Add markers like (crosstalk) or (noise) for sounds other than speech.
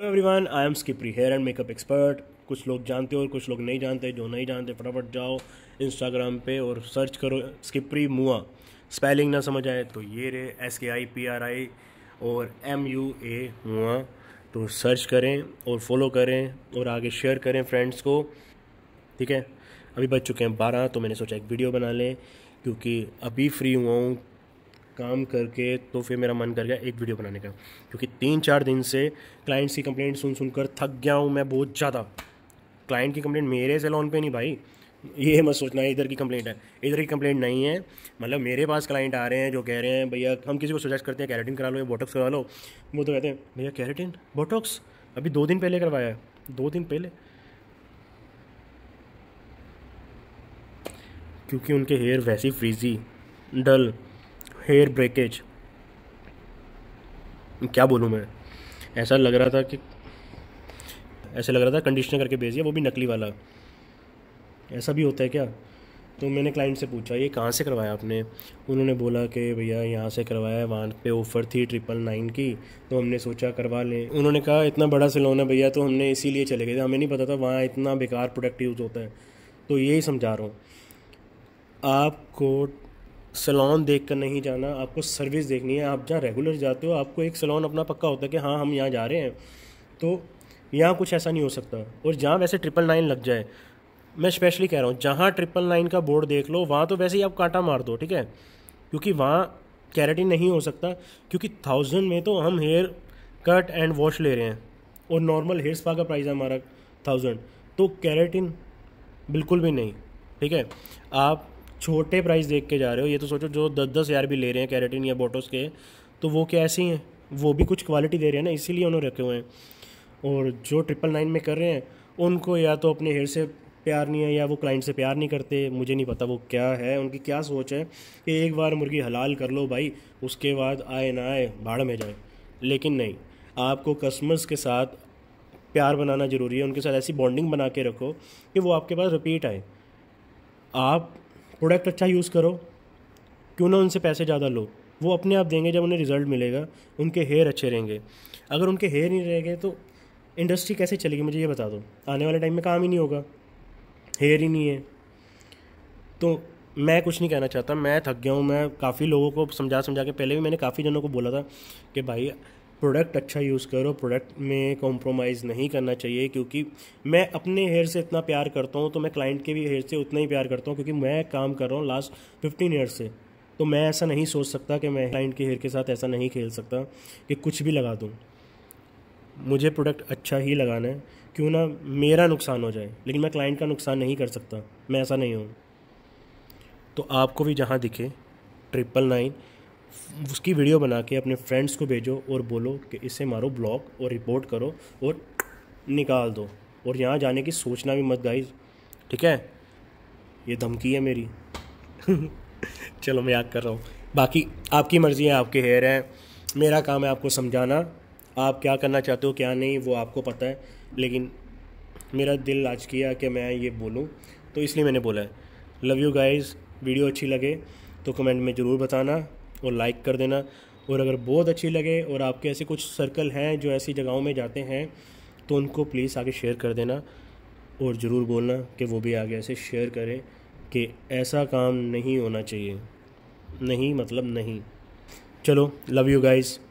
hello everyone I am स्किपरी hair and makeup expert कुछ लोग जानते हो और कुछ लोग नहीं जानते जो नहीं जानते फटाफट जाओ इंस्टाग्राम पे और सर्च करो स्किपरी मुआ स्पेलिंग ना समझ आए तो ये रे एस के आई पी आर आई और एम यू ए मुआ तो सर्च करें और फॉलो करें और आगे शेयर करें फ्रेंड्स को ठीक है अभी बज चुके हैं बारह तो मैंने सोचा एक वीडियो बना लें क्योंकि अभी फ्री हुआ हूँ काम करके तो फिर मेरा मन कर गया एक वीडियो बनाने का क्योंकि तीन चार दिन से क्लाइंट्स की कंप्लेंट सुन सुनकर थक गया हूँ मैं बहुत ज़्यादा क्लाइंट की कंप्लेंट मेरे लोन पे नहीं भाई ये मत सोचना इधर की कंप्लेंट है इधर की कंप्लेंट नहीं है मतलब मेरे पास क्लाइंट आ रहे हैं जो कह रहे हैं भैया हम किसी को सजेस्ट करते हैं कैरेटिन करा लो या बोटॉक्स करा लो वो तो कहते हैं भैया कैरेटिन बोटॉक्स अभी दो दिन पहले करवाया है दो दिन पहले क्योंकि उनके हेयर वैसे फ्रीजी डल हेयर ब्रेकेज क्या बोलूँ मैं ऐसा लग रहा था कि ऐसा लग रहा था कंडीशनर करके भेज दिया वो भी नकली वाला ऐसा भी होता है क्या तो मैंने क्लाइंट से पूछा ये कहाँ से करवाया आपने उन्होंने बोला कि भैया यहाँ से करवाया वहाँ पे ऑफ़र थी ट्रिपल नाइन की तो हमने सोचा करवा लें उन्होंने कहा इतना बड़ा सिलोन है भैया तो हमने इसीलिए चले गए थे हमें नहीं पता था वहाँ इतना बेकार प्रोडक्ट यूज़ होता है तो यही समझा रहा हूँ आपको सलोन देख कर नहीं जाना आपको सर्विस देखनी है आप जहाँ रेगुलर जाते हो आपको एक सलोन अपना पक्का होता है कि हाँ हम यहाँ जा रहे हैं तो यहाँ कुछ ऐसा नहीं हो सकता और जहाँ वैसे ट्रिपल नाइन लग जाए मैं स्पेशली कह रहा हूँ जहाँ ट्रिपल नाइन का बोर्ड देख लो वहाँ तो वैसे ही आप कांटा मार दो ठीक है क्योंकि वहाँ कैरेटिन नहीं हो सकता क्योंकि थाउजेंड में तो हम हेयर कट एंड वॉश ले रहे हैं और नॉर्मल हेयर स्पा का प्राइस है हमारा थाउजेंड तो कैरेटिन बिल्कुल भी नहीं ठीक है आप छोटे प्राइस देख के जा रहे हो ये तो सोचो जो दस दस हज़ार भी ले रहे हैं कैरेटिन या बोटोस के तो वो क्या ऐसे ही हैं वो भी कुछ क्वालिटी दे रहे हैं ना इसीलिए उन्होंने रखे हुए हैं और जो ट्रिपल नाइन में कर रहे हैं उनको या तो अपने हेयर से प्यार नहीं है या वो क्लाइंट से प्यार नहीं करते मुझे नहीं पता वो क्या है उनकी क्या सोच है कि एक बार मुर्गी हलाल कर लो भाई उसके बाद आए ना आए भाड़ में जाए लेकिन नहीं आपको कस्टमर्स के साथ प्यार बनाना ज़रूरी है उनके साथ ऐसी बॉन्डिंग बना के रखो कि वो आपके पास रिपीट आए आप प्रोडक्ट अच्छा यूज़ करो क्यों ना उनसे पैसे ज़्यादा लो वो अपने आप देंगे जब उन्हें रिजल्ट मिलेगा उनके हेयर अच्छे रहेंगे अगर उनके हेयर नहीं रहेंगे तो इंडस्ट्री कैसे चलेगी मुझे ये बता दो आने वाले टाइम में काम ही नहीं होगा हेयर ही नहीं है तो मैं कुछ नहीं कहना चाहता मैं थक गया हूँ मैं काफ़ी लोगों को समझा समझा के पहले भी मैंने काफ़ी जनों को बोला था कि भाई प्रोडक्ट अच्छा यूज़ करो प्रोडक्ट में कॉम्प्रोमाइज़ नहीं करना चाहिए क्योंकि मैं अपने हेयर से इतना प्यार करता हूँ तो मैं क्लाइंट के भी हेयर से उतना ही प्यार करता हूँ क्योंकि मैं काम कर रहा हूँ लास्ट फिफ्टीन ईयर से तो मैं ऐसा नहीं सोच सकता कि मैं क्लाइंट के हेयर के साथ ऐसा नहीं खेल सकता कि कुछ भी लगा दूँ मुझे प्रोडक्ट अच्छा ही लगाना है क्यों ना मेरा नुकसान हो जाए लेकिन मैं क्लाइंट का नुकसान नहीं कर सकता मैं ऐसा नहीं हूँ तो आपको भी जहाँ दिखे ट्रिपल नाइन उसकी वीडियो बना के अपने फ्रेंड्स को भेजो और बोलो कि इसे मारो ब्लॉक और रिपोर्ट करो और निकाल दो और यहाँ जाने की सोचना भी मत गाइज ठीक है ये धमकी है मेरी (laughs) चलो मैं याद कर रहा हूँ बाकी आपकी मर्ज़ी है आपके हेयर हैं मेरा काम है आपको समझाना आप क्या करना चाहते हो क्या नहीं वो आपको पता है लेकिन मेरा दिल आज किया कि मैं ये बोलूँ तो इसलिए मैंने बोला है लव यू गाइज़ वीडियो अच्छी लगे तो कमेंट में ज़रूर बताना और लाइक कर देना और अगर बहुत अच्छी लगे और आपके ऐसे कुछ सर्कल हैं जो ऐसी जगहों में जाते हैं तो उनको प्लीज़ आगे शेयर कर देना और ज़रूर बोलना कि वो भी आगे ऐसे शेयर करें कि ऐसा काम नहीं होना चाहिए नहीं मतलब नहीं चलो लव यू गाइज़